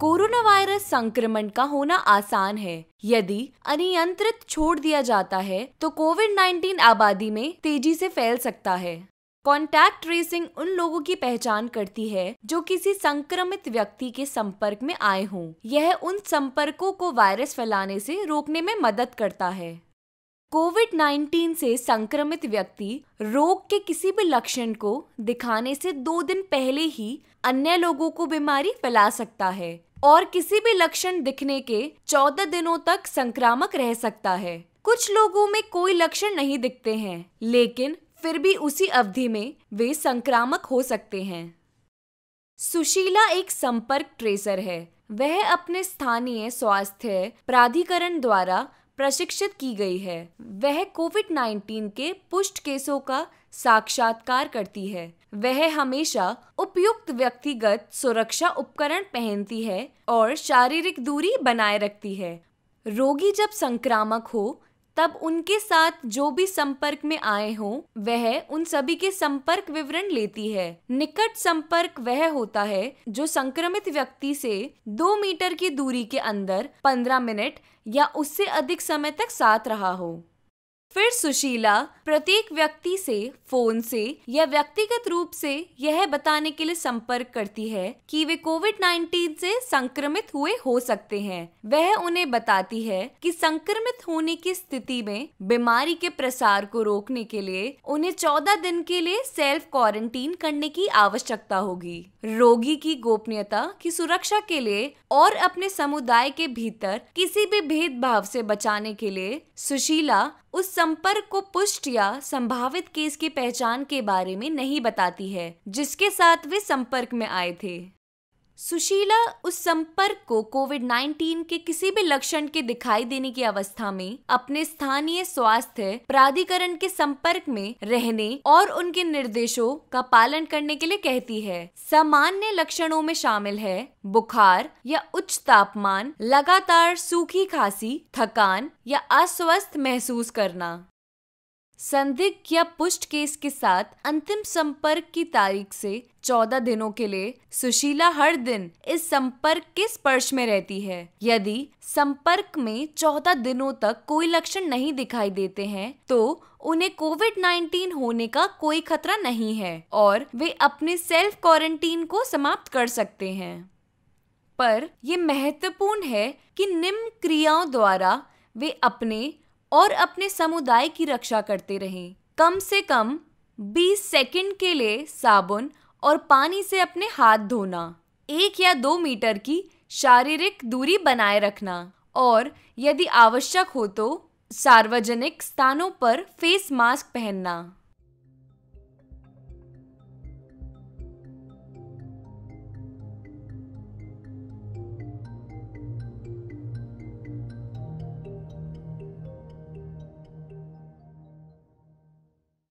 corona virus संक्रमण का होना आसान है यदि अनियंत्रित छोड़ दिया जाता है तो कोविड 19 आबादी में तेजी से फैल सकता है कॉन्टैक्ट ट्रेसिंग उन लोगों की पहचान करती है जो किसी संक्रमित व्यक्ति के संपर्क में आए हों यह उन संपर्कों को वायरस फैलाने से रोकने में मदद करता है कोविड 19 से संक्रमित व्यक्ति रोग के किसी भी लक्षण को दिखाने से दो दिन पहले ही अन्य लोगों को बीमारी फैला सकता है और किसी भी लक्षण दिखने के चौदह दिनों तक संक्रामक रह सकता है कुछ लोगों में कोई लक्षण नहीं दिखते हैं लेकिन फिर भी उसी अवधि में वे संक्रामक हो सकते हैं सुशीला एक संपर्क ट्रेसर है वह अपने स्थानीय स्वास्थ्य प्राधिकरण द्वारा प्रशिक्षित की गई है वह कोविड 19 के पुष्ट केसों का साक्षात्कार करती है वह हमेशा उपयुक्त व्यक्तिगत सुरक्षा उपकरण पहनती है और शारीरिक दूरी बनाए रखती है रोगी जब संक्रामक हो तब उनके साथ जो भी संपर्क में आए हो वह उन सभी के संपर्क विवरण लेती है निकट संपर्क वह होता है जो संक्रमित व्यक्ति से दो मीटर की दूरी के अंदर पंद्रह मिनट या उससे अधिक समय तक साथ रहा हो फिर सुशीला प्रत्येक व्यक्ति से फोन से या व्यक्तिगत रूप से यह बताने के लिए संपर्क करती है कि वे कोविड 19 से संक्रमित हुए हो सकते हैं वह उन्हें बताती है कि संक्रमित होने की स्थिति में बीमारी के प्रसार को रोकने के लिए उन्हें 14 दिन के लिए सेल्फ क्वारंटीन करने की आवश्यकता होगी रोगी की गोपनीयता की सुरक्षा के लिए और अपने समुदाय के भीतर किसी भी भेदभाव से बचाने के लिए सुशीला उस संपर्क को पुष्ट या संभावित केस की पहचान के बारे में नहीं बताती है जिसके साथ वे संपर्क में आए थे सुशीला उस संपर्क को कोविड 19 के किसी भी लक्षण के दिखाई देने की अवस्था में अपने स्थानीय स्वास्थ्य प्राधिकरण के संपर्क में रहने और उनके निर्देशों का पालन करने के लिए कहती है सामान्य लक्षणों में शामिल है बुखार या उच्च तापमान लगातार सूखी खांसी थकान या अस्वस्थ महसूस करना संदिग्ध या पुष्ट केस के साथ अंतिम संपर्क की तारीख से 14 दिनों के लिए सुशीला हर दिन इस संपर्क के स्पर्श में रहती है यदि संपर्क में 14 दिनों तक कोई लक्षण नहीं दिखाई देते हैं तो उन्हें कोविड 19 होने का कोई खतरा नहीं है और वे अपने सेल्फ क्वारंटीन को समाप्त कर सकते हैं पर यह महत्वपूर्ण है कि निम्न क्रियाओं द्वारा वे अपने और अपने समुदाय की रक्षा करते रहें कम से कम 20 सेकंड के लिए साबुन और पानी से अपने हाथ धोना एक या दो मीटर की शारीरिक दूरी बनाए रखना और यदि आवश्यक हो तो सार्वजनिक स्थानों पर फेस मास्क पहनना